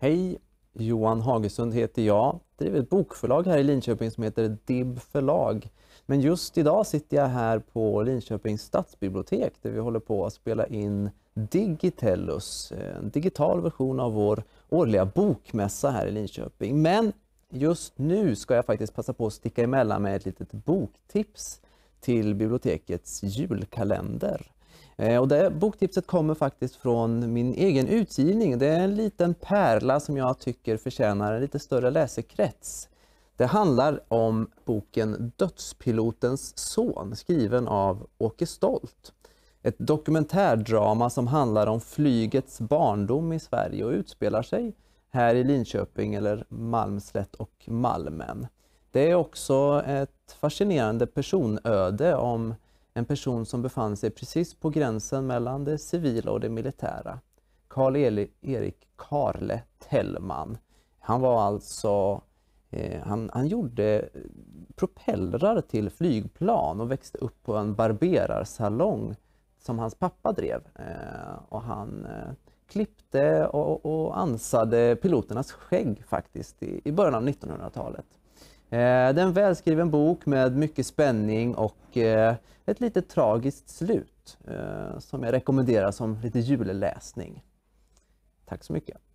Hej! Johan Hagesund heter jag. Driver ett bokförlag här i Linköping som heter DIB förlag. Men just idag sitter jag här på Linköpings stadsbibliotek där vi håller på att spela in Digitellus, en digital version av vår årliga bokmässa här i Linköping. Men just nu ska jag faktiskt passa på att sticka emellan med ett litet boktips till bibliotekets julkalender. Eh, och det boktipset kommer faktiskt från min egen utgivning. Det är en liten pärla som jag tycker förtjänar en lite större läsekrets. Det handlar om boken Dödspilotens son skriven av Åke Stolt. Ett dokumentärdrama som handlar om flygets barndom i Sverige och utspelar sig här i Linköping eller Malmslätt och Malmen. Det är också ett fascinerande personöde om en person som befann sig precis på gränsen mellan det civila och det militära. Karl Erik Karle Tellman. Han var alltså eh, han, han gjorde propellrar till flygplan och växte upp på en barberarsalong som hans pappa drev. Eh, och han eh, klippte och, och ansade piloternas skägg faktiskt i, i början av 1900-talet. Eh, det är en välskriven bok med mycket spänning och eh, ett lite tragiskt slut eh, som jag rekommenderar som lite julläsning. Tack så mycket.